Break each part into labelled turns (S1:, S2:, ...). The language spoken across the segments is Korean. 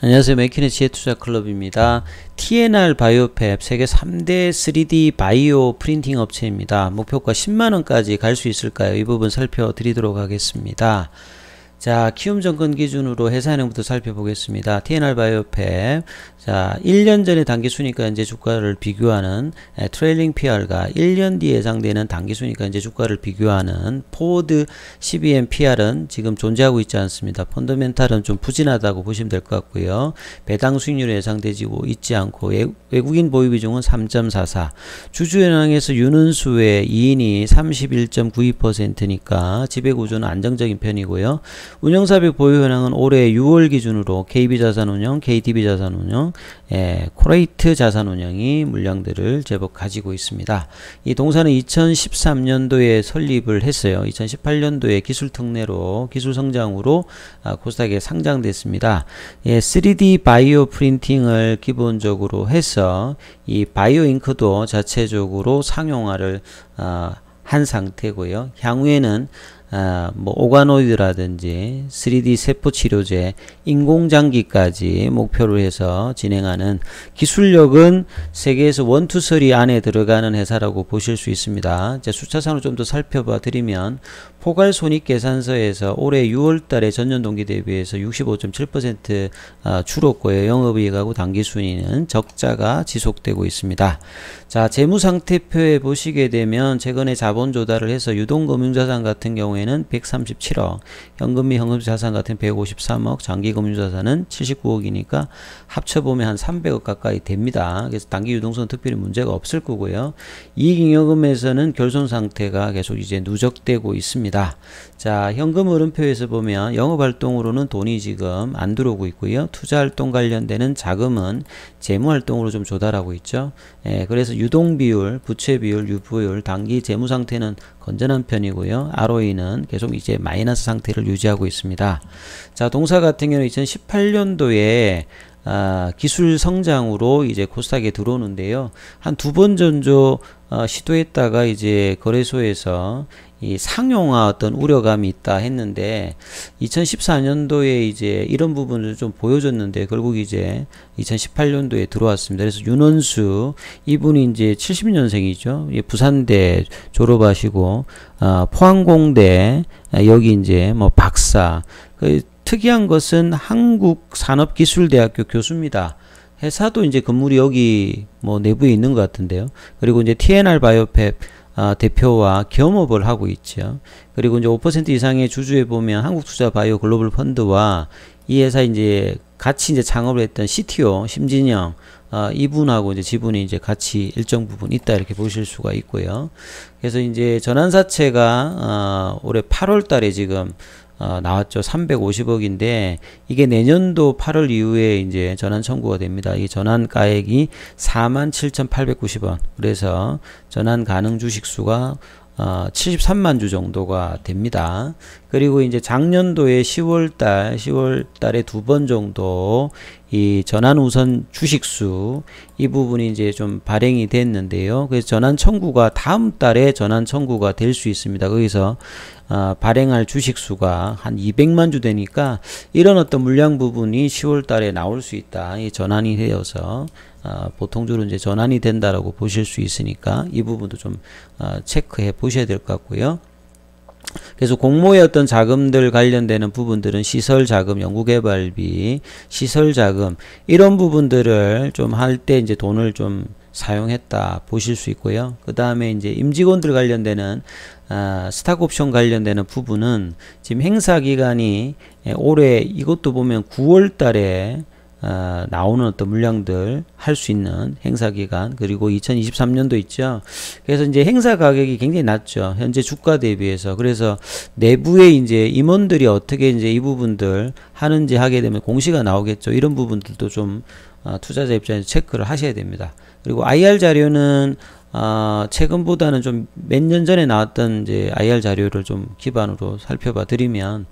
S1: 안녕하세요. 맥퀸의 지혜투자 클럽입니다. TNR 바이오팹 세계 3대 3D 바이오 프린팅 업체입니다. 목표가 10만원까지 갈 수 있을까요? 이 부분 살펴드리도록 하겠습니다. 자, 키움 정권 기준으로 회사 현황부터 살펴보겠습니다. TNR 바이오팹. 자, 1년 전에 단기 순이가 현재 주가를 비교하는 에, 트레일링 PR과 1년 뒤 예상되는 단기 순이가 현재 주가를 비교하는 포드 12M PR은 지금 존재하고 있지 않습니다. 펀더멘탈은 좀 부진하다고 보시면 될 것 같고요. 배당 수익률이 예상되지 있지 않고 예, 외국인 보유 비중은 3.44. 주주 현황에서 윤은수의 2인이 31.92%니까 지배 구조는 안정적인 편이고요. 운영사비 보유 현황은 올해 6월 기준으로 KB 자산운용, KDB 자산운용, 예, 코레이트 자산운용이 물량들을 제법 가지고 있습니다. 이 동사는 2013년도에 설립을 했어요. 2018년도에 기술 특례로 기술 성장으로 아, 코스닥에 상장됐습니다. 예, 3D 바이오 프린팅을 기본적으로 해서 이 바이오 잉크도 자체적으로 상용화를 아, 한 상태고요. 향후에는 아, 뭐 오가노이드라든지 3D 세포 치료제, 인공장기까지 목표로 해서 진행하는 기술력은 세계에서 원투서리 안에 들어가는 회사라고 보실 수 있습니다. 제 수차상으로 좀 더 살펴봐 드리면 포괄 손익 계산서에서 올해 6월 달에 전년 동기 대비해서 65.7% 아, 줄었고요. 영업이익하고 당기순위는 적자가 지속되고 있습니다. 자, 재무 상태표에 보시게 되면 최근에 자본 조달을 해서 유동 금융 자산 같은 경우에는 137억, 현금 및 현금 자산 같은 153억, 장기 금융 자산은 79억이니까 합쳐 보면 한 300억 가까이 됩니다. 그래서 단기 유동성 특별히 문제가 없을 거고요. 이익 잉여금에서는 결손 상태가 계속 이제 누적되고 있습니다. 있니다 자, 현금 흐름표에서 보면 영업 활동으로는 돈이 지금 안 들어오고 있고요. 투자 활동 관련되는 자금은 재무 활동으로 좀 조달하고 있죠. 예, 그래서 유동 비율, 부채 비율, 유보율, 단기 재무 상태는 건전한 편이고요. ROE는 계속 이제 마이너스 상태를 유지하고 있습니다. 자, 동사 같은 경우는 2018년도에 아, 기술 성장으로 이제 코스닥에 들어오는데요. 한 두 번 전조 어, 시도했다가 이제 거래소에서 이 상용화 어떤 우려감이 있다 했는데 2014년도에 이제 이런 부분을 좀 보여줬는데 결국 이제 2018년도에 들어왔습니다. 그래서 윤원수 이분이 이제 70년생이죠. 부산대 졸업하시고 어, 포항공대 아, 여기 이제 뭐 박사. 그 특이한 것은 한국산업기술대학교 교수입니다. 회사도 이제 건물이 여기 뭐 내부에 있는 것 같은데요. 그리고 이제 TNR 바이오팹 아, 대표와 겸업을 하고 있죠. 그리고 이제 5% 이상의 주주에 보면 한국투자바이오 글로벌 펀드와 이 회사 이제 같이 이제 창업을 했던 CTO 심진영 어, 이분하고 이제 지분이 이제 같이 일정 부분 있다 이렇게 보실 수가 있고요. 그래서 이제 전환사채가 어, 올해 8월달에 지금 어, 나왔죠. 350억인데 이게 내년도 8월 이후에 이제 전환 청구가 됩니다. 이 전환가액이 47,890원. 그래서 전환 가능 주식수가 어, 73만 주 정도가 됩니다. 그리고 이제 작년도에 10월달, 10월달에 두 번 정도 이 전환 우선 주식수 이 부분이 이제 좀 발행이 됐는데요. 그래서 전환 청구가 다음 달에 전환 청구가 될 수 있습니다. 거기서 어, 발행할 주식수가 한 200만 주 되니까 이런 어떤 물량 부분이 10월달에 나올 수 있다. 이 전환이 되어서 아, 보통적으로 이제 전환이 된다라고 보실 수 있으니까 이 부분도 좀 아, 체크해 보셔야 될 것 같고요. 그래서 공모의 어떤 자금들 관련되는 부분들은 시설 자금, 연구개발비, 시설 자금 이런 부분들을 좀 할 때 이제 돈을 좀 사용했다 보실 수 있고요. 그 다음에 이제 임직원들 관련되는 아, 스탁옵션 관련되는 부분은 지금 행사 기간이 예, 올해 이것도 보면 9월 달에 어, 나오는 어떤 물량들 할 수 있는 행사 기간 그리고 2023년도 있죠. 그래서 이제 행사 가격이 굉장히 낮죠. 현재 주가 대비해서 그래서 내부에 이제 임원들이 어떻게 이제 이 부분들 하는지 하게 되면 공시가 나오겠죠. 이런 부분들도 좀 어, 투자자 입장에서 체크를 하셔야 됩니다. 그리고 IR 자료는 어, 최근보다는 좀 몇 년 전에 나왔던 이제 IR 자료를 좀 기반으로 살펴봐 드리면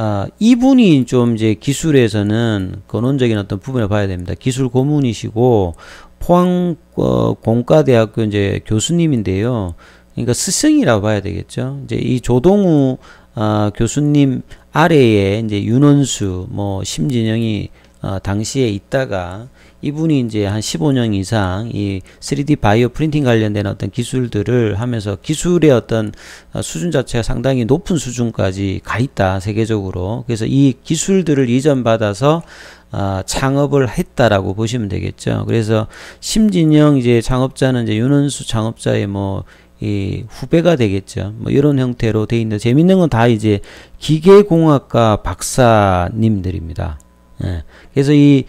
S1: 아, 이분이 좀 이제 기술에서는 근원적인 어떤 부분을 봐야 됩니다. 기술 고문이시고 포항 어, 공과대학교 이제 교수님인데요. 그러니까 스승이라고 봐야 되겠죠. 이제 이 조동우 아, 교수님 아래에 이제 윤원수, 뭐 심진영이 아, 당시에 있다가 이분이 이제 한 15년 이상 이 3D 바이오 프린팅 관련된 어떤 기술들을 하면서 기술의 어떤 어, 수준 자체가 상당히 높은 수준까지 가 있다 세계적으로 그래서 이 기술들을 이전 받아서 아, 창업을 했다라고 보시면 되겠죠. 그래서 심진영 이제 창업자는 이제 윤은수 창업자의 뭐 이 후배가 되겠죠. 뭐 이런 형태로 돼 있는데 재밌는 건 다 이제 기계공학과 박사님들입니다. 예. 그래서 이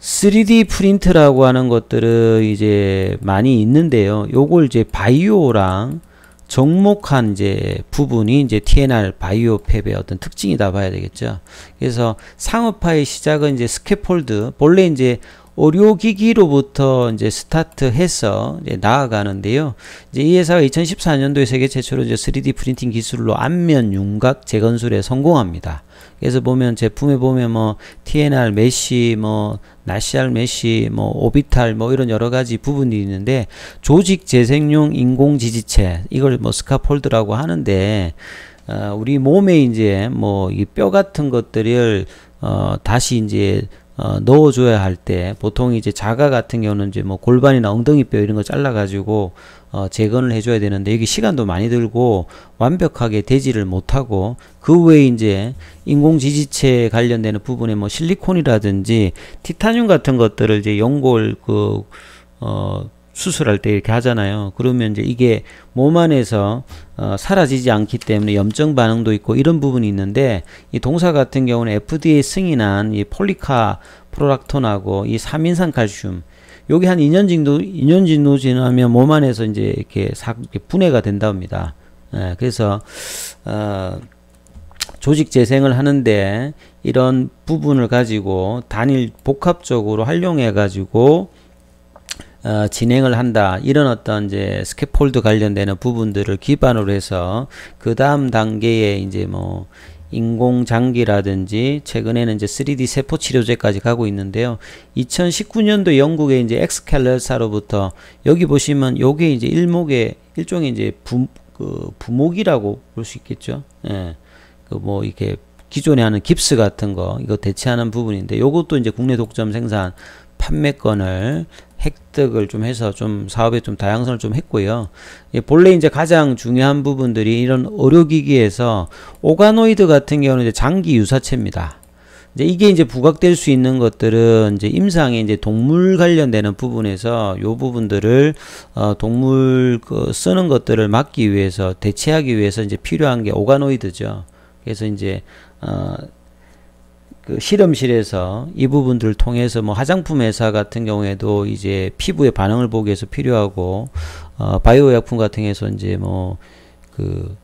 S1: 3D 프린트라고 하는 것들은 이제 많이 있는데요. 요걸 이제 바이오랑 정목한 이제 부분이 이제 TNR 바이오 팹의 어떤 특징이다 봐야 되겠죠. 그래서 상업화의 시작은 이제 스캐폴드, 본래 이제 의료기기로부터 이제 스타트해서 이제 나아가는데요. 이제 이 회사가 2014년도에 세계 최초로 이제 3D 프린팅 기술로 안면 윤곽 재건술에 성공합니다. 그래서 보면 제품에 보면 뭐 TNR 메쉬 뭐 날씨알 메쉬 뭐 오비탈 뭐 이런 여러 가지 부분이 있는데 조직 재생용 인공 지지체 이걸 뭐 스카폴드라고 하는데 어, 우리 몸에 이제 뭐 이 뼈 같은 것들을 어, 다시 이제 어, 넣어줘야 할 때 보통 이제 자가 같은 경우는 이제 뭐 골반이나 엉덩이뼈 이런 거 잘라가지고 어, 재건을 해줘야 되는데 이게 시간도 많이 들고 완벽하게 되지를 못하고 그 외에 이제 인공 지지체 관련되는 부분에 뭐 실리콘이라든지 티타늄 같은 것들을 이제 연골 그 어, 수술할 때 이렇게 하잖아요. 그러면 이제 이게 몸 안에서 어, 사라지지 않기 때문에 염증 반응도 있고 이런 부분이 있는데 이 동사 같은 경우는 FDA 승인한 이 폴리카 프로락톤하고 이 3인산 칼슘 여기 한 2년 정도 2년 정도 지나면 몸 안에서 이제 이렇게 사, 분해가 된답니다. 예, 그래서 어, 조직 재생을 하는데 이런 부분을 가지고 단일 복합적으로 활용해 가지고 어, 진행을 한다 이런 어떤 이제 스캐폴드 관련되는 부분들을 기반으로 해서 그 다음 단계에 이제 뭐 인공장기라든지 최근에는 이제 3D 세포 치료제까지 가고 있는데요. 2019년도 영국의 이제 엑스칼렐사로부터 여기 보시면 요게 이제 일목의 일종의 이제 부, 그 부목이라고 볼 수 있겠죠. 예. 그 뭐 이렇게 기존에 하는 깁스 같은 거 이거 대체하는 부분인데 요것도 이제 국내 독점 생산 판매권을 획득을 좀 해서 좀 사업에 좀 다양성을 좀 했고요. 예, 본래 이제 가장 중요한 부분들이 이런 의료기기에서 오가노이드 같은 경우는 이제 장기 유사체입니다. 이제 이게 이제 부각될 수 있는 것들은 이제 임상에 이제 동물 관련되는 부분에서 요 부분들을 어 동물 그 쓰는 것들을 막기 위해서 대체하기 위해서 이제 필요한 게 오가노이드죠. 그래서 이제 어그 실험실에서 이 부분들을 통해서 뭐 화장품 회사 같은 경우에도 이제 피부의 반응을 보기 위해서 필요하고 어, 바이오 약품 같은 경우에서 이제 뭐 그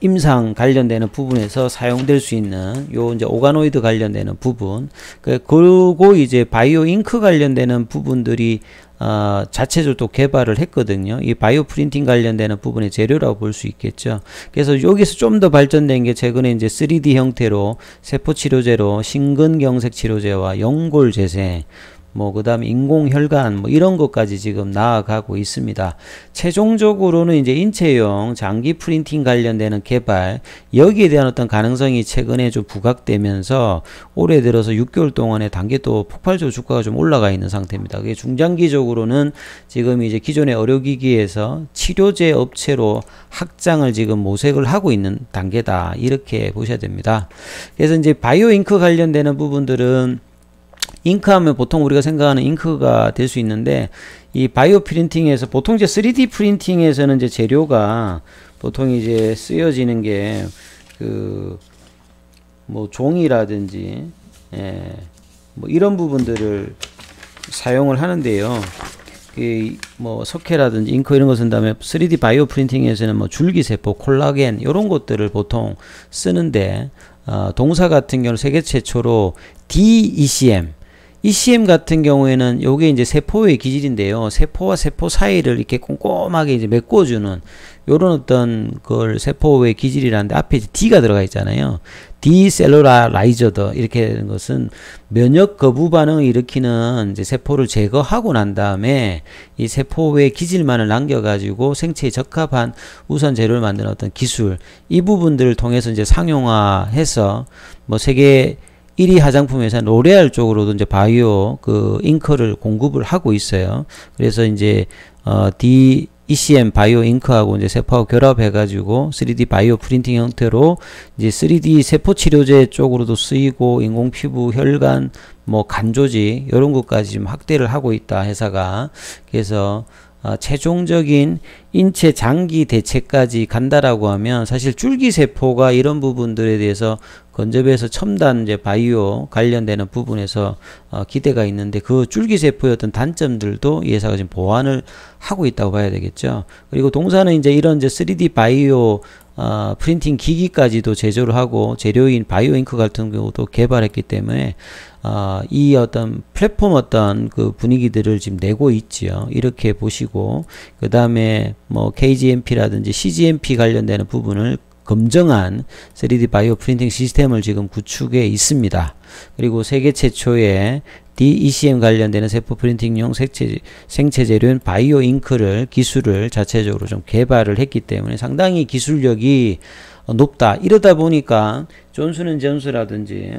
S1: 임상 관련되는 부분에서 사용될 수 있는 요 이제 오가노이드 관련되는 부분 그리고 그러니까 이제 바이오 잉크 관련되는 부분들이 어, 자체적으로 또 개발을 했거든요. 이 바이오 프린팅 관련되는 부분의 재료라고 볼 수 있겠죠. 그래서 여기서 좀 더 발전된 게 최근에 이제 3D 형태로 세포 치료제로 심근경색 치료제와 연골 재생 뭐 그다음 에 인공혈관 뭐 이런 것까지 지금 나아가고 있습니다. 최종적으로는 이제 인체용 장기 프린팅 관련되는 개발 여기에 대한 어떤 가능성이 최근에 좀 부각되면서 올해 들어서 6개월 동안에 단계또 폭발적으로 주가가 좀 올라가 있는 상태입니다. 그게 중장기적으로는 지금 이제 기존의 의료기기에서 치료제 업체로 확장을 지금 모색을 하고 있는 단계다 이렇게 보셔야 됩니다. 그래서 이제 바이오잉크 관련되는 부분들은 잉크 하면 보통 우리가 생각하는 잉크가 될 수 있는데 이 바이오 프린팅에서 보통 이제 3D 프린팅에서는 이제 재료가 보통 이제 쓰여지는 게 그 뭐 종이라든지 예, 뭐 이런 부분들을 사용을 하는데요. 이뭐 석회라든지 잉크 이런 거쓴 다음에 3D 바이오 프린팅에서는 뭐 줄기세포, 콜라겐 이런 것들을 보통 쓰는데 어, 동사 같은 경우 세계 최초로 DECM ECM 같은 경우에는 요게 이제 세포의 기질인데요. 세포와 세포 사이를 이렇게 꼼꼼하게 이제 메꿔주는 요런 어떤 걸 세포의 기질이라는데 앞에 이제 D가 들어가 있잖아요. 디셀러라라이저더 이렇게 되는 것은 면역 거부 반응을 일으키는 이제 세포를 제거하고 난 다음에 이 세포의 기질만을 남겨가지고 생체에 적합한 우선 재료를 만드는 어떤 기술 이 부분들을 통해서 이제 상용화해서 뭐 세계 1위 화장품 회사 로레알 쪽으로도 이제 바이오 그 잉크를 공급을 하고 있어요. 그래서 이제 어 D ECM 바이오 잉크하고 이제 세포하고 결합해가지고 3D 바이오 프린팅 형태로 이제 3D 세포 치료제 쪽으로도 쓰이고 인공 피부, 혈관, 뭐 간조지 이런 것까지 지금 확대를 하고 있다 회사가 그래서 아, 최종적인 인체 장기 대체까지 간다라고 하면 사실 줄기세포가 이런 부분들에 대해서 건접해서 첨단 이제 바이오 관련되는 부분에서 어, 기대가 있는데 그 줄기세포의 어떤 단점들도 이 회사가 지금 보완을 하고 있다고 봐야 되겠죠. 그리고 동사는 이제 이런 이제 3D 바이오 어, 프린팅 기기까지도 제조를 하고 재료인 바이오잉크 같은 경우도 개발했기 때문에 어, 이 어떤 플랫폼 어떤 그 분위기들을 지금 내고 있지요. 이렇게 보시고 그 다음에 뭐 KGMP라든지 CGMP 관련되는 부분을 검증한 3D 바이오 프린팅 시스템을 지금 구축해 있습니다. 그리고 세계 최초의 DECM 관련되는 세포 프린팅용 색체, 생체 재료인 바이오 잉크를 기술을 자체적으로 좀 개발을 했기 때문에 상당히 기술력이 어, 높다. 이러다 보니까 존슨 앤전스라든지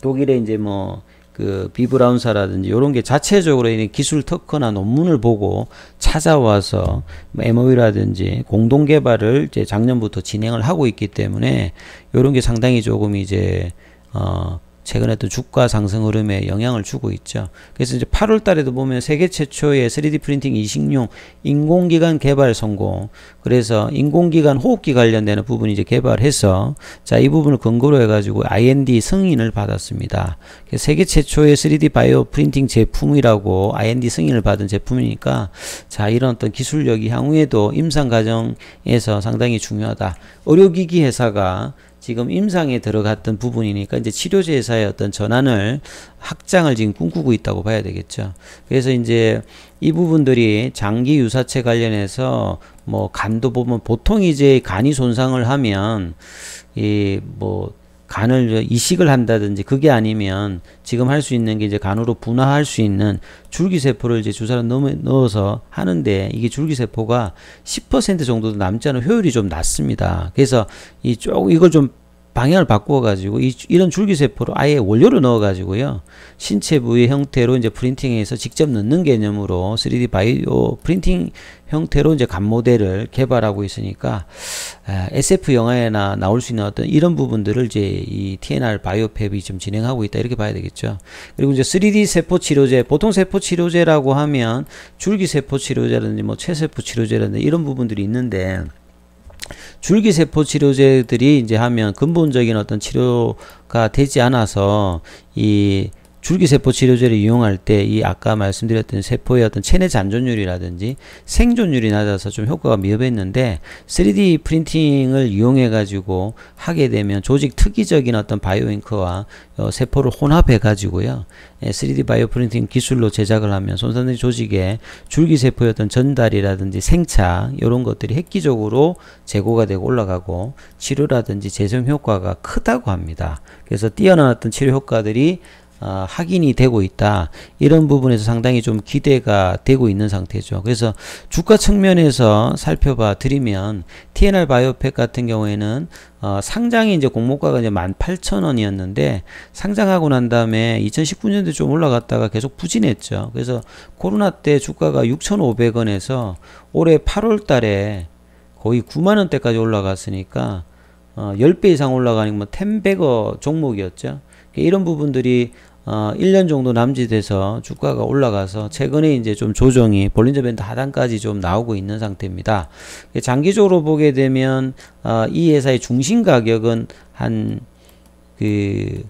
S1: 독일의 이제 뭐 그 비브라운사라든지 이런 게 자체적으로 기술 특허나 논문을 보고 찾아와서 MOU라든지 뭐 공동 개발을 이제 작년부터 진행을 하고 있기 때문에 이런 게 상당히 조금 이제 어 최근에 또 주가 상승 흐름에 영향을 주고 있죠. 그래서 이제 8월 달에도 보면 세계 최초의 3D 프린팅 이식용 인공기관 개발 성공. 그래서 인공기관 호흡기 관련되는 부분 이제 개발해서 자, 이 부분을 근거로 해가지고 IND 승인을 받았습니다. 세계 최초의 3D 바이오 프린팅 제품이라고 IND 승인을 받은 제품이니까 자, 이런 어떤 기술력이 향후에도 임상 과정에서 상당히 중요하다. 의료기기 회사가 지금 임상에 들어갔던 부분이니까 이제 치료제에서의 어떤 전환을 확장을 지금 꿈꾸고 있다고 봐야 되겠죠. 그래서 이제 이 부분들이 장기 유사체 관련해서 뭐 간도 보면 보통 이제 간이 손상을 하면 이뭐 간을 이식을 한다든지 그게 아니면 지금 할 수 있는 게 이제 간으로 분화할 수 있는 줄기세포를 이제 주사를 넣어서 하는데 이게 줄기세포가 10% 정도 남지 않은 효율이 좀 낮습니다. 그래서 이쪽 이걸 좀 방향을 바꾸어가지고 이, 이런 줄기세포로 아예 원료를 넣어가지고요. 신체 부위 형태로 이제 프린팅해서 직접 넣는 개념으로 3D 바이오 프린팅 형태로 이제 간 모델을 개발하고 있으니까 SF 아, 영화에나 나올 수 있는 어떤 이런 부분들을 이제 이 TNR 바이오팹이 지금 진행하고 있다 이렇게 봐야 되겠죠. 그리고 이제 3D 세포 치료제, 보통 세포 치료제라고 하면 줄기 세포 치료제라든지 뭐 체세포 치료제라든지 이런 부분들이 있는데 줄기세포 치료제들이 이제 하면 근본적인 어떤 치료가 되지 않아서 이 줄기세포 치료제를 이용할 때 이 아까 말씀드렸던 세포의 어떤 체내 잔존율이라든지 생존율이 낮아서 좀 효과가 미흡했는데 3D 프린팅을 이용해 가지고 하게 되면 조직 특이적인 어떤 바이오잉크와 어, 세포를 혼합해 가지고요 3D 예, 바이오 프린팅 기술로 제작을 하면 손상된 조직에 줄기세포의 어떤 전달이라든지 생차 이런 것들이 획기적으로 제고가 되고 올라가고 치료라든지 재생 효과가 크다고 합니다. 그래서 뛰어난 어떤 치료 효과들이 어, 확인이 되고 있다. 이런 부분에서 상당히 좀 기대가 되고 있는 상태죠. 그래서 주가 측면에서 살펴봐 드리면 TNR 바이오팩 같은 경우에는 어, 상장이 이제 공모가가 이제 18,000원이었는데 상장하고 난 다음에 2019년도 에좀 올라갔다가 계속 부진했죠. 그래서 코로나 때 주가가 6,500원에서 올해 8월 달에 거의 9만원대까지 올라갔으니까 어, 10배 이상 올라가는 뭐 텐베거 종목이었죠. 이런 부분들이 어, 1년 정도 남짓해서 주가가 올라가서 최근에 이제 좀 조정이 볼린저 밴드 하단까지 좀 나오고 있는 상태입니다. 장기적으로 보게 되면 어, 이 회사의 중심 가격은 한 그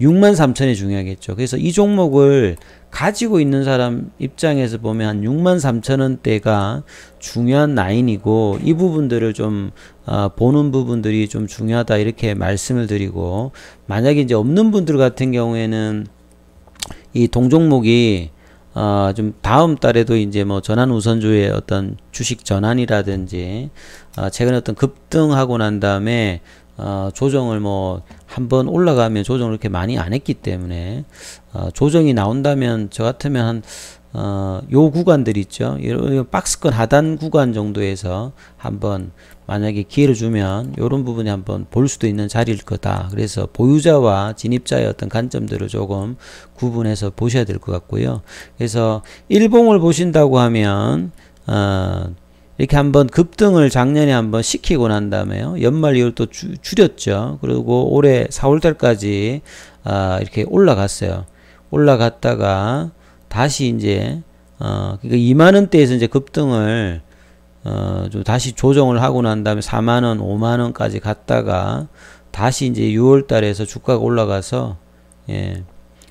S1: 6만 3천이 중요하겠죠. 그래서 이 종목을 가지고 있는 사람 입장에서 보면 한 6만 3천 원대가 중요한 라인이고 이 부분들을 좀 아, 보는 부분들이 좀 중요하다 이렇게 말씀을 드리고 만약에 이제 없는 분들 같은 경우에는 이 동종목이 아, 좀 다음 달에도 이제 뭐 전환 우선주의 어떤 주식 전환이라든지 아, 최근에 어떤 급등하고 난 다음에 어, 조정을 뭐한번 올라가면 조정을 그렇게 많이 안 했기 때문에 어, 조정이 나온다면 저 같으면 한 어, 요 구간들 있죠. 이런 박스권 하단 구간 정도에서 한번 만약에 기회를 주면 요런 부분이 한번 볼 수도 있는 자리일 거다. 그래서 보유자와 진입자의 어떤 관점들을 조금 구분해서 보셔야 될 것 같고요. 그래서 일봉을 보신다고 하면 어, 이렇게 한번 급등을 작년에 한번 시키고 난 다음에요. 연말 이후로 또 주, 줄였죠. 그리고 올해 4월달까지 어, 아, 이렇게 올라갔어요. 올라갔다가 다시 이제 어 그러니까 2만 원대에서 이제 급등을 어 좀 다시 조정을 하고 난 다음에 4만 원, 5만 원까지 갔다가 다시 이제 6월 달에서 주가가 올라가서 예.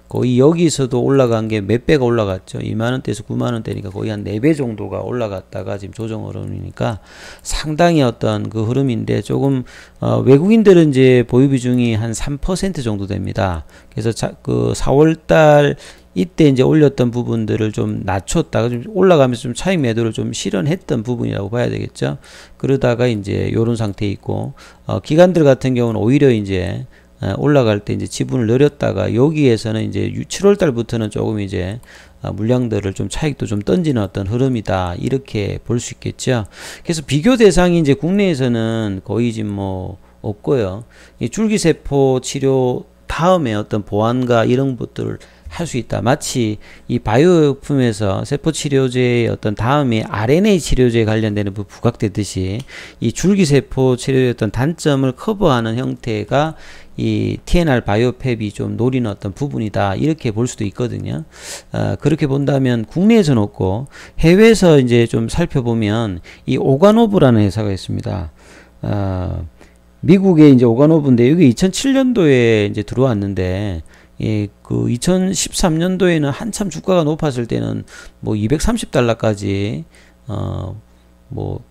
S1: 거의 여기서도 올라간 게 몇 배가 올라갔죠. 2만원대에서 9만원대니까 거의 한 4배 정도가 올라갔다가 지금 조정 흐름이니까 상당히 어떤 그 흐름인데 조금, 어 외국인들은 이제 보유 비중이 한 3% 정도 됩니다. 그래서 자, 그 4월달 이때 이제 올렸던 부분들을 좀 낮췄다가 좀 올라가면서 좀 차익 매도를 좀 실현했던 부분이라고 봐야 되겠죠. 그러다가 이제 요런 상태 있고 어, 기관들 같은 경우는 오히려 이제 어, 올라갈 때 이제 지분을 늘렸다가 여기에서는 이제 7월 달부터는 조금 이제 어, 물량들을 좀 차익도 좀 던지는 어떤 흐름이다 이렇게 볼 수 있겠죠. 그래서 비교 대상이 이제 국내에서는 거의 지금 뭐 없고요. 이 줄기세포 치료 다음에 어떤 보완과 이런 것들 할수 있다. 마치 이 바이오품에서 세포 치료제의 어떤 다음이 RNA 치료제에 관련되는 부 부각되듯이 이 줄기 세포 치료의 어떤 단점을 커버하는 형태가 이 TNR 바이오팹이 좀 노리는 어떤 부분이다 이렇게 볼 수도 있거든요. 어, 그렇게 본다면 국내에서놓고 해외에서 이제 좀 살펴보면 이 오가노브라는 회사가 있습니다. 어, 미국의 이제 오가노브인데 이게 2007년도에 이제 들어왔는데 예, 그 2013년도에는 한참 주가가 높았을 때는 뭐 230달러까지 어, 뭐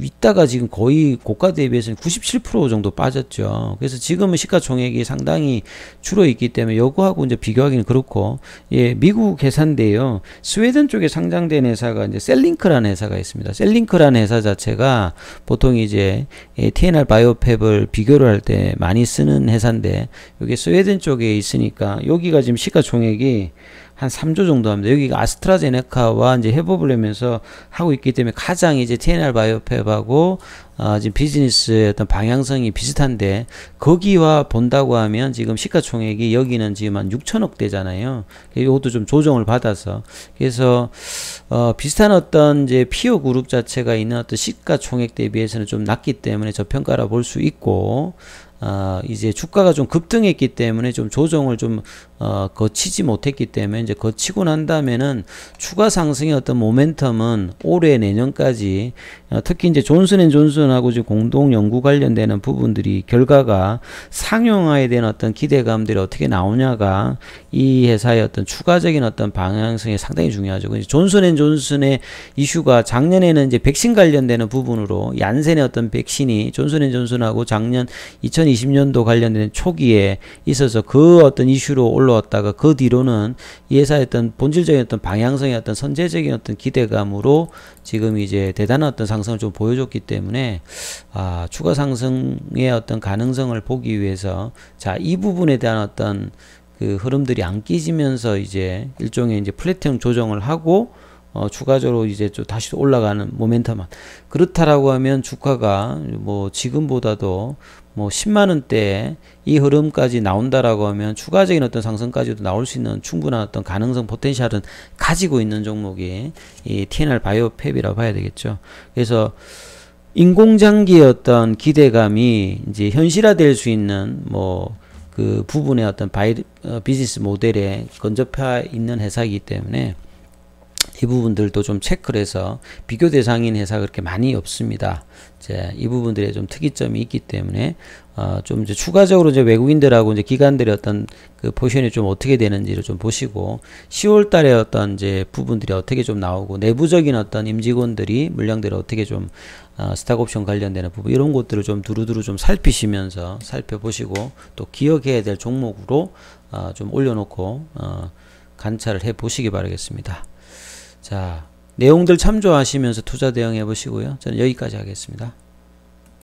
S1: 있다가 지금 거의 고가 대비해서는 97% 정도 빠졌죠. 그래서 지금은 시가총액이 상당히 줄어 있기 때문에 요거하고 이제 비교하기는 그렇고 예, 미국 회사인데요. 스웨덴 쪽에 상장된 회사가 이제 셀링크라는 회사가 있습니다. 셀링크라는 회사 자체가 보통 이제 예, TNR 바이오팹을 비교를 할 때 많이 쓰는 회사인데 이게 스웨덴 쪽에 있으니까 여기가 지금 시가총액이 한 3조 정도 합니다. 여기가 아스트라제네카와 이제 협업을 하면서 하고 있기 때문에 가장 이제 TNR 바이오팹하고 어, 지금 비즈니스의 어떤 방향성이 비슷한데 거기와 본다고 하면 지금 시가총액이 여기는 지금 한 6천억 대잖아요. 이것도 좀 조정을 받아서 그래서 어, 비슷한 어떤 이제 피오 그룹 자체가 있는 어떤 시가총액 대비해서는 좀 낮기 때문에 저평가라 볼 수 있고 어, 이제 주가가 좀 급등했기 때문에 좀 조정을 좀 어, 거치지 못했기 때문에 이제 거치고 난 다음에는 추가 상승의 어떤 모멘텀은 올해 내년까지 어, 특히 이제 존슨앤존슨하고 지금 공동 연구 관련되는 부분들이 결과가 상용화에 대한 어떤 기대감들이 어떻게 나오냐가 이 회사의 어떤 추가적인 어떤 방향성이 상당히 중요하죠. 존슨앤존슨의 이슈가 작년에는 이제 백신 관련되는 부분으로 얀센의 어떤 백신이 존슨앤존슨하고 작년 2020년도 관련된 초기에 있어서 그 어떤 이슈로 올라 올라왔다가 그 뒤로는 이 회사의 어떤 본질적인 어떤 방향성의 어떤 선제적인 어떤 기대감으로 지금 이제 대단한 어떤 상승을 좀 보여줬기 때문에 아, 추가 상승의 어떤 가능성을 보기 위해서 자, 이 부분에 대한 어떤 그 흐름들이 안 끼지면서 이제 일종의 이제 플랫형 조정을 하고 어, 추가적으로 이제 좀 다시 올라가는 모멘텀만 그렇다라고 하면 주가가 뭐 지금보다도 뭐 10만원대에 이 흐름까지 나온다라고 하면 추가적인 어떤 상승까지도 나올 수 있는 충분한 어떤 가능성 포텐셜은 가지고 있는 종목이 이 TNR 바이오팹이라고 봐야 되겠죠. 그래서 인공장기의 어떤 기대감이 이제 현실화될 수 있는 뭐 그 부분의 어떤 바이, 어, 비즈니스 모델에 건접해 있는 회사이기 때문에 이 부분들도 좀 체크를 해서 비교 대상인 회사가 그렇게 많이 없습니다. 이제 이 부분들에 좀 특이점이 있기 때문에 어, 좀 이제 추가적으로 이제 외국인들하고 이제 기관들의 어떤 그포션이좀 어떻게 되는지를 좀 보시고 10월 달에 어떤 이제 부분들이 어떻게 좀 나오고 내부적인 어떤 임직원들이 물량들이 어떻게 좀 어, 스탁옵션 관련되는 부분 이런 것들을 좀 두루두루 좀 살피시면서 살펴보시고 또 기억해야 될 종목으로 어, 좀 올려놓고 어, 관찰을 해 보시기 바라겠습니다. 자, 내용들 참조하시면서 투자 대응해 보시고요. 저는 여기까지 하겠습니다.